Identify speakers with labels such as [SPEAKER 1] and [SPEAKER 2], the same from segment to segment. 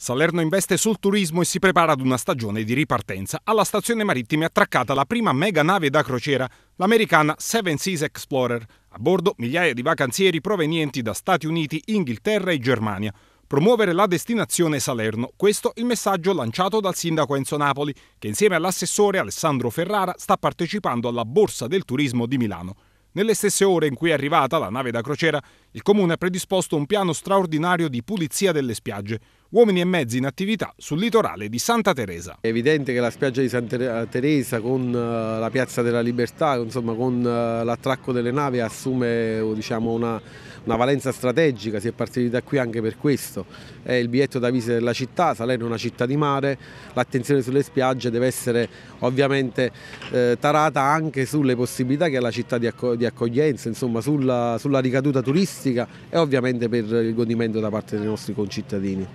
[SPEAKER 1] Salerno investe sul turismo e si prepara ad una stagione di ripartenza. Alla stazione marittima è attraccata la prima mega nave da crociera, l'americana Seven Seas Explorer. A bordo migliaia di vacanzieri provenienti da Stati Uniti, Inghilterra e Germania. Promuovere la destinazione Salerno, questo il messaggio lanciato dal sindaco Enzo Napoli, che insieme all'assessore Alessandro Ferrara sta partecipando alla Borsa del Turismo di Milano. Nelle stesse ore in cui è arrivata la nave da crociera, il comune ha predisposto un piano straordinario di pulizia delle spiagge uomini e mezzi in attività sul litorale di Santa Teresa. È evidente che la spiaggia
[SPEAKER 2] di Santa Teresa con eh, la piazza della libertà, insomma, con eh, l'attracco delle navi assume diciamo, una, una, valenza strategica, si è partiti da qui anche per questo. È il biglietto da visita della città, Salerno è una città di mare, l'attenzione sulle spiagge deve essere ovviamente eh, tarata anche sulle possibilità che ha la città di, accog di accoglienza, insomma, sulla, sulla ricaduta turistica e ovviamente per il godimento da parte dei nostri concittadini.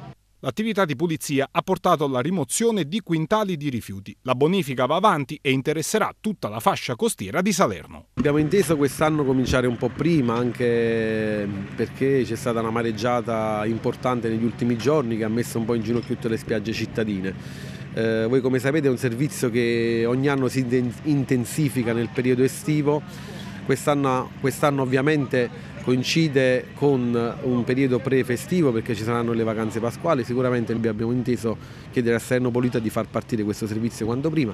[SPEAKER 1] L'attività di pulizia ha portato alla rimozione di quintali di rifiuti. La bonifica va avanti e interesserà tutta la fascia costiera di Salerno. Abbiamo inteso quest'anno
[SPEAKER 2] cominciare un po' prima anche perché c'è stata una mareggiata importante negli ultimi giorni che ha messo un po' in ginocchio tutte le spiagge cittadine. Eh, voi come sapete è un servizio che ogni anno si intensifica nel periodo estivo, quest'anno, quest'anno ovviamente coincide con un periodo pre-festivo perché ci saranno le vacanze pasquali, sicuramente noi abbiamo inteso chiedere a Serno di far partire questo servizio quanto prima.